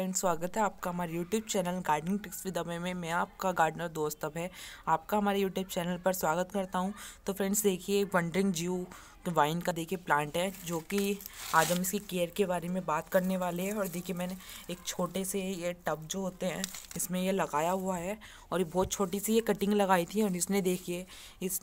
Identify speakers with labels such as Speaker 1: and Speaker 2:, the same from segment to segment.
Speaker 1: friend स्वागत है आपका हमारे YouTube channel gardening tips with अमे में मैं आपका गार्डनर दोस्त अब है आपका हमारे यूट्यूब चैनल पर स्वागत करता हूं तो फ्रेंड्स देखिए वंडरिंग जीव वाइन का देखिए प्लांट है जो कि आज हम इसकी केयर के बारे में बात करने वाले हैं और देखिए मैंने एक छोटे से ये टब जो होते हैं इसमें ये लगाया हुआ है और ये बहुत छोटी सी ये कटिंग लगाई थी और इसने देखिए इस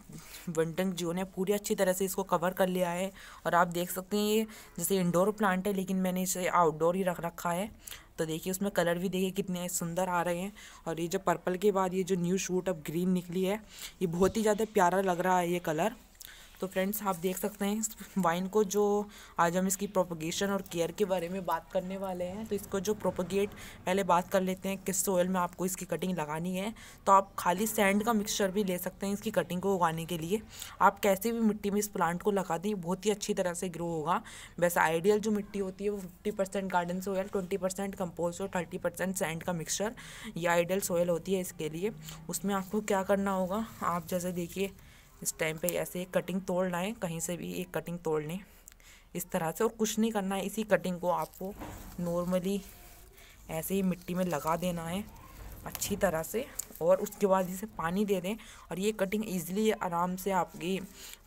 Speaker 1: वनटंग जियो ने पूरी अच्छी तरह से इसको कवर कर लिया है और आप देख सकते हैं ये जैसे इंडोर प्लांट है लेकिन मैंने इसे आउटडोर ही रख रखा है तो देखिए उसमें कलर भी देखिए कितने सुंदर आ रहे हैं और ये जो पर्पल के बाद ये जो न्यू शूट अब ग्रीन निकली है ये बहुत ही ज़्यादा प्यारा लग रहा है ये कलर तो फ्रेंड्स आप देख सकते हैं इस वाइन को जो आज हम इसकी प्रोपोगेशन और केयर के बारे में बात करने वाले हैं तो इसको जो प्रोपोगेट पहले बात कर लेते हैं किस सोयल में आपको इसकी कटिंग लगानी है तो आप खाली सैंड का मिक्सचर भी ले सकते हैं इसकी कटिंग को उगाने के लिए आप कैसे भी मिट्टी में इस प्लांट को लगा दें बहुत ही अच्छी तरह से ग्रो होगा वैसे आइडियल जो मिट्टी होती है वो fifty percent garden soil twenty percent compost और थर्टी परसेंट सैंड का मिक्सचर ये आइडियल सोयल होती है इसके लिए उसमें आपको क्या करना होगा आप जैसे देखिए इस टाइम पे ऐसे एक कटिंग तोड़ना है कहीं से भी एक कटिंग तोड़ लें इस तरह से और कुछ नहीं करना है इसी कटिंग को आपको नॉर्मली ऐसे ही मिट्टी में लगा देना है अच्छी तरह से और उसके बाद इसे पानी दे दें और ये कटिंग ईजिली आराम से आपकी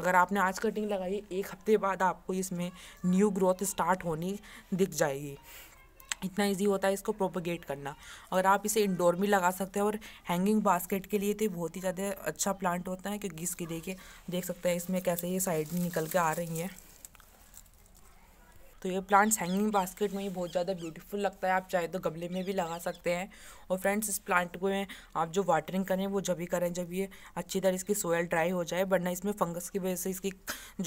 Speaker 1: अगर आपने आज कटिंग लगाई एक हफ्ते बाद आपको इसमें न्यू ग्रोथ स्टार्ट होनी दिख जाएगी इतना इजी होता है इसको प्रोपोगेट करना अगर आप इसे इंडोर में लगा सकते हैं और हैंगिंग बास्केट के लिए तो बहुत ही ज़्यादा अच्छा प्लांट होता है क्योंकि इसकी देखिए देख सकते हैं इसमें कैसे ये साइड में निकल के आ रही है तो ये प्लांट्स हैंगिंग बास्केट में ही बहुत ज़्यादा ब्यूटीफुल लगता है आप चाहे तो गमले में भी लगा सकते हैं और फ्रेंड्स इस प्लांट को आप जो वाटरिंग करें वो जब ही करें जब ये अच्छी तरह इसकी सोयल ड्राई हो जाए वरना इसमें फंगस की वजह से इसकी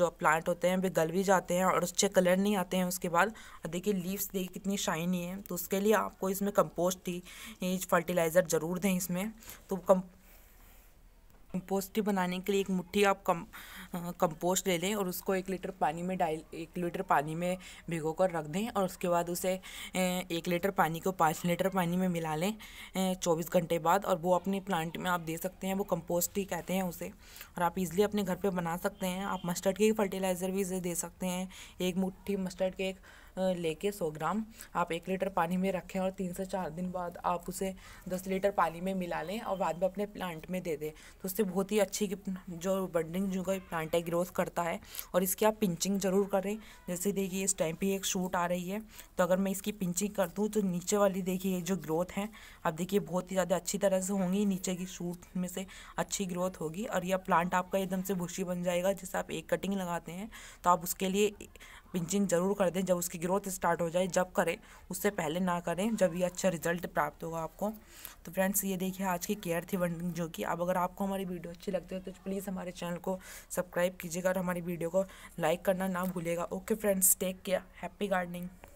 Speaker 1: जो प्लांट होते हैं वे गल भी जाते हैं और अच्छे कलर नहीं आते हैं उसके बाद देखिए लीव्स देखिए कितनी शाइनी है तो उसके लिए आपको इसमें कंपोस्ट ही फर्टिलाइज़र ज़रूर दें इसमें तो कम कंपोस्ट बनाने के लिए एक मुट्ठी आप कम कंपोस्ट ले लें और उसको एक लीटर पानी में डाल एक लीटर पानी में भिगो कर रख दें और उसके बाद उसे एक लीटर पानी को पाँच लीटर पानी में मिला लें चौबीस घंटे बाद और वो अपने प्लांट में आप दे सकते हैं वो कंपोस्ट ही कहते हैं उसे और आप इजीली अपने घर पर बना सकते हैं आप मस्टर्ड के फर्टिलाइज़र भी इसे दे सकते हैं एक मुट्ठी मस्टर्ड के एक लेके 100 ग्राम आप एक लीटर पानी में रखें और तीन से चार दिन बाद आप उसे दस लीटर पानी में मिला लें और बाद में अपने प्लांट में दे दें तो उससे बहुत ही अच्छी जो बर्डिंग जो प्लांट है ग्रोथ करता है और इसकी आप पिंचिंग ज़रूर करें जैसे देखिए इस टाइम पर एक शूट आ रही है तो अगर मैं इसकी पिंचिंग कर दूँ तो नीचे वाली देखिए जो ग्रोथ है आप देखिए बहुत ही ज़्यादा अच्छी तरह से होंगी नीचे की शूट में से अच्छी ग्रोथ होगी और यह प्लांट आपका एकदम से भूसी बन जाएगा जैसे आप एक कटिंग लगाते हैं तो आप उसके लिए पिंचिंग ज़रूर कर दें जब उसकी ग्रोथ स्टार्ट हो जाए जब करें उससे पहले ना करें जब ये अच्छा रिजल्ट प्राप्त होगा आपको तो फ्रेंड्स ये देखिए आज की केयर थी वनडिंग जो कि अब अगर आपको हमारी वीडियो अच्छी लगती है तो प्लीज़ हमारे चैनल को सब्सक्राइब कीजिएगा और हमारी वीडियो को लाइक करना ना भूलेगा okay friends take care happy gardening